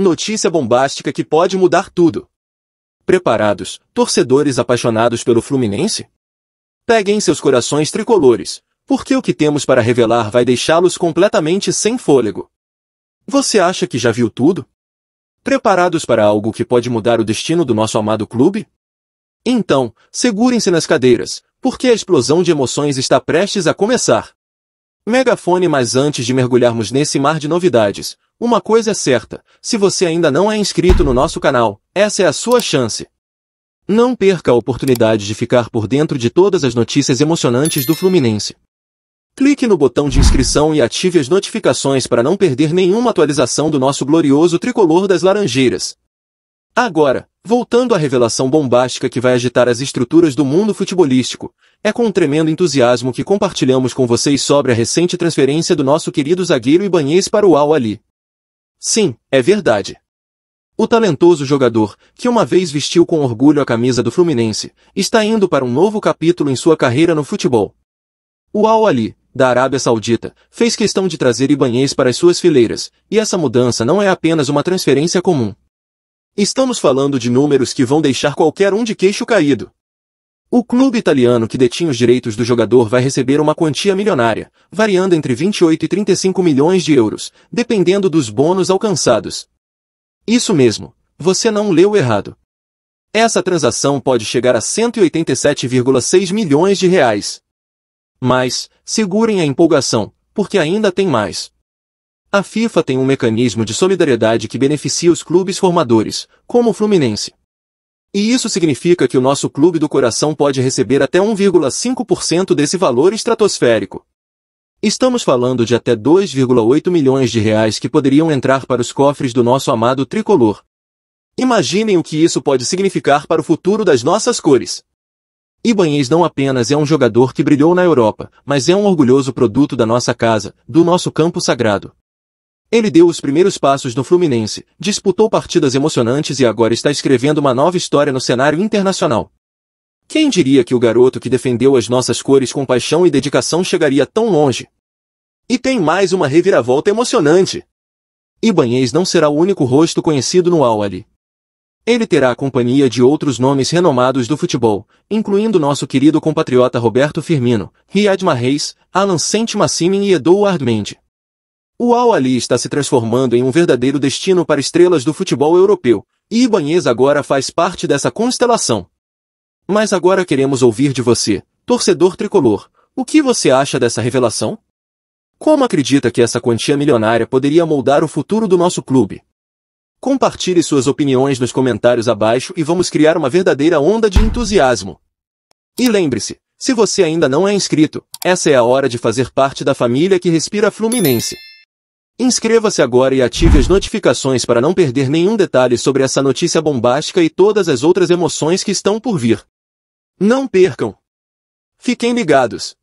Notícia bombástica que pode mudar tudo. Preparados, torcedores apaixonados pelo Fluminense? Peguem seus corações tricolores, porque o que temos para revelar vai deixá-los completamente sem fôlego. Você acha que já viu tudo? Preparados para algo que pode mudar o destino do nosso amado clube? Então, segurem-se nas cadeiras, porque a explosão de emoções está prestes a começar. Megafone, mas antes de mergulharmos nesse mar de novidades, uma coisa é certa, se você ainda não é inscrito no nosso canal, essa é a sua chance. Não perca a oportunidade de ficar por dentro de todas as notícias emocionantes do Fluminense. Clique no botão de inscrição e ative as notificações para não perder nenhuma atualização do nosso glorioso tricolor das Laranjeiras. Agora, voltando à revelação bombástica que vai agitar as estruturas do mundo futebolístico, é com um tremendo entusiasmo que compartilhamos com vocês sobre a recente transferência do nosso querido zagueiro Ibanês para o Al-Ali. Sim, é verdade. O talentoso jogador, que uma vez vestiu com orgulho a camisa do Fluminense, está indo para um novo capítulo em sua carreira no futebol. O Al-Ali, da Arábia Saudita, fez questão de trazer Ibanhês para as suas fileiras, e essa mudança não é apenas uma transferência comum. Estamos falando de números que vão deixar qualquer um de queixo caído. O clube italiano que detinha os direitos do jogador vai receber uma quantia milionária, variando entre 28 e 35 milhões de euros, dependendo dos bônus alcançados. Isso mesmo, você não leu errado. Essa transação pode chegar a 187,6 milhões de reais. Mas, segurem a empolgação, porque ainda tem mais. A FIFA tem um mecanismo de solidariedade que beneficia os clubes formadores, como o Fluminense. E isso significa que o nosso clube do coração pode receber até 1,5% desse valor estratosférico. Estamos falando de até 2,8 milhões de reais que poderiam entrar para os cofres do nosso amado tricolor. Imaginem o que isso pode significar para o futuro das nossas cores. Ibanez não apenas é um jogador que brilhou na Europa, mas é um orgulhoso produto da nossa casa, do nosso campo sagrado. Ele deu os primeiros passos no Fluminense, disputou partidas emocionantes e agora está escrevendo uma nova história no cenário internacional. Quem diria que o garoto que defendeu as nossas cores com paixão e dedicação chegaria tão longe? E tem mais uma reviravolta emocionante. Ibanhês não será o único rosto conhecido no Awali. Ele terá a companhia de outros nomes renomados do futebol, incluindo nosso querido compatriota Roberto Firmino, Riyad Mahrez, Alan Sente Massimin e Eduard Mendes. O Al Ali está se transformando em um verdadeiro destino para estrelas do futebol europeu, e Ibanez agora faz parte dessa constelação. Mas agora queremos ouvir de você, torcedor tricolor, o que você acha dessa revelação? Como acredita que essa quantia milionária poderia moldar o futuro do nosso clube? Compartilhe suas opiniões nos comentários abaixo e vamos criar uma verdadeira onda de entusiasmo. E lembre-se, se você ainda não é inscrito, essa é a hora de fazer parte da família que respira Fluminense. Inscreva-se agora e ative as notificações para não perder nenhum detalhe sobre essa notícia bombástica e todas as outras emoções que estão por vir. Não percam! Fiquem ligados!